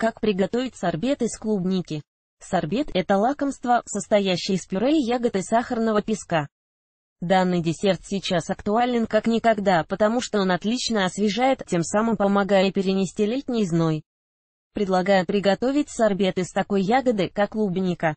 Как приготовить сорбет из клубники? Сорбет – это лакомство, состоящее из пюре ягод и сахарного песка. Данный десерт сейчас актуален как никогда, потому что он отлично освежает, тем самым помогая перенести летний зной. Предлагаю приготовить сорбет из такой ягоды, как клубника.